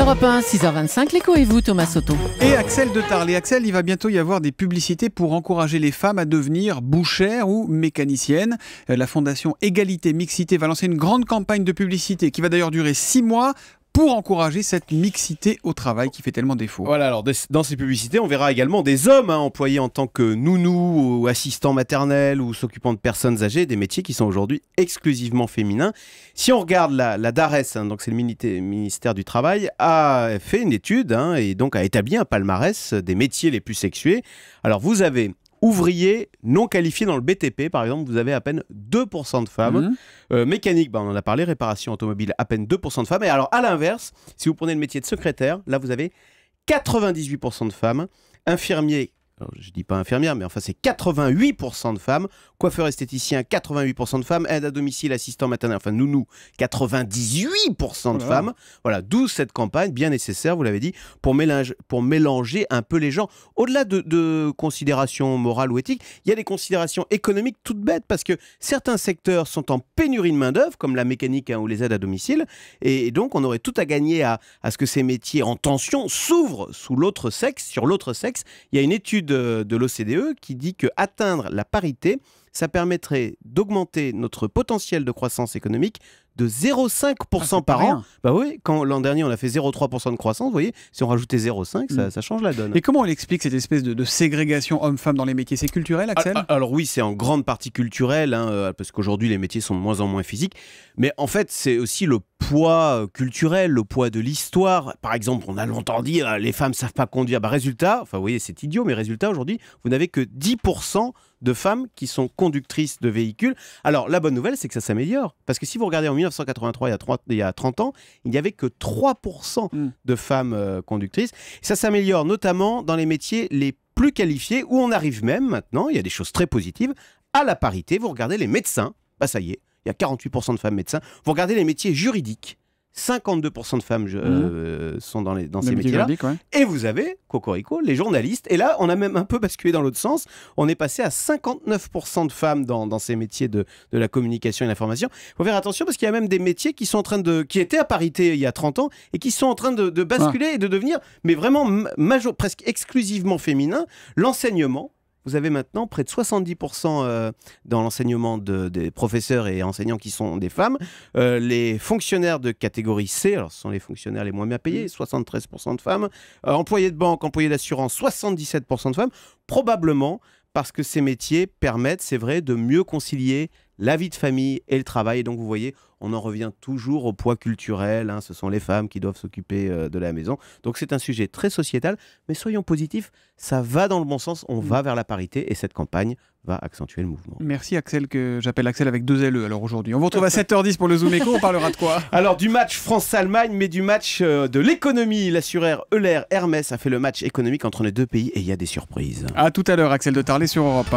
Europe 1, 6h25, l'écho et vous, Thomas Soto. Et Axel de Tarle. Axel, il va bientôt y avoir des publicités pour encourager les femmes à devenir bouchères ou mécaniciennes. Euh, la Fondation Égalité Mixité va lancer une grande campagne de publicité qui va d'ailleurs durer 6 mois pour encourager cette mixité au travail qui fait tellement défaut. Voilà, alors dans ces publicités, on verra également des hommes hein, employés en tant que nounous ou assistants maternels ou s'occupant de personnes âgées, des métiers qui sont aujourd'hui exclusivement féminins. Si on regarde la, DARES, hein, donc c'est le ministère du Travail, a fait une étude hein, et donc a établi un palmarès des métiers les plus sexués. Alors vous avez ouvriers non qualifiés dans le BTP, par exemple, vous avez à peine 2% de femmes. Mhm. Euh, mécanique, bah, on en a parlé, réparation automobile, à peine 2% de femmes. Et alors, à l'inverse, si vous prenez le métier de secrétaire, là, vous avez 98% de femmes. Infirmier, je dis pas infirmière, mais enfin c'est 88% de femmes, coiffeur esthéticien 88% de femmes, aide à domicile, assistant maternel, enfin nounou 98% de femmes. Voilà, d'où cette campagne bien nécessaire, vous l'avez dit, pour mélanger, pour mélanger un peu les gens. Au-delà de, considérations morales ou éthiques, il y a des considérations économiques toutes bêtes parce que certains secteurs sont en pénurie de main d'œuvre, comme la mécanique hein, ou les aides à domicile, et, donc on aurait tout à gagner à, à ce que ces métiers en tension s'ouvrent sous l'autre sexe, sur l'autre sexe. Il y a une étude de, l'OCDE e qui dit que atteindre la parité, ça permettrait d'augmenter notre potentiel de croissance économique de 0,5% ah, par an. Bah oui, quand l'an dernier on a fait 0,3% de croissance, vous voyez, si on rajoutait 0,5, mm. ça, change la donne. Et comment on explique cette espèce de, ségrégation homme-femme dans les métiers C'est culturel, Axel ah, ah, alors, oui, c'est en grande partie culturel, hein, euh, parce qu'aujourd'hui les métiers sont de moins en moins physiques, mais en fait c'est aussi le poids euh, culturel, le poids de l'histoire. Par exemple, on a longtemps dit euh, les femmes savent pas conduire. Bah, résultat, enfin, vous voyez, c'est idiot, mais résultat, aujourd'hui, vous n'avez que 10% de femmes qui sont conductrices de véhicules. Alors, la bonne nouvelle, c'est que ça s'améliore. Parce que si vous regardez en 1983, il y a 30, ans, il n'y avait que 3% mm. de femmes euh, conductrices. Ça s'améliore notamment dans les métiers les plus qualifiés, où on arrive même maintenant, il y a des choses très positives, à la parité. Vous regardez les médecins, bah ça y est, il y a 48% de femmes médecins. Vous regardez les métiers juridiques, 52% de femmes mhm. euh, sont dans, les, dans ces métiers-là. Et vous avez, Cocorico, les journalistes. Et là, on a même un peu basculé dans l'autre sens. On est passé à 59% de femmes dans, ces métiers de, la communication et de l'information. Il faut faire attention parce qu'il y a même des métiers qui, sont en train de, qui étaient à parité il y a 30 ans et qui sont en train de, basculer et de devenir, mais vraiment major, presque exclusivement féminins. L'enseignement, vous avez maintenant près de 70% euh, dans l'enseignement des professeurs et enseignants qui sont des femmes. Euh, les fonctionnaires de catégorie C, alors ce sont les fonctionnaires les moins bien payés, 73% mmh. de femmes. Euh, employés de banque, employés d'assurance, 77% de femmes. Probablement parce que ces métiers permettent, c'est vrai, de mieux concilier la vie de famille et le travail. Et donc vous voyez, on en revient toujours au poids culturel. Hein, ce sont les femmes qui doivent s'occuper euh, de la maison. Donc c'est un sujet très sociétal, mais soyons positifs, ça va dans le bon sens, on va mm. vers la parité et cette campagne va accentuer le mouvement. Merci Axel, que j'appelle Axel avec deux LE alors aujourd'hui. On vous retrouve à 7h10 pour le Zoom Eco, on parlera de quoi Alors du match France-Allemagne, mais du match euh, de l'économie. L'assureur Euler Hermès a fait le match économique entre les deux pays et il y a des surprises. À tout à l'heure Axel de Tarlet sur Europe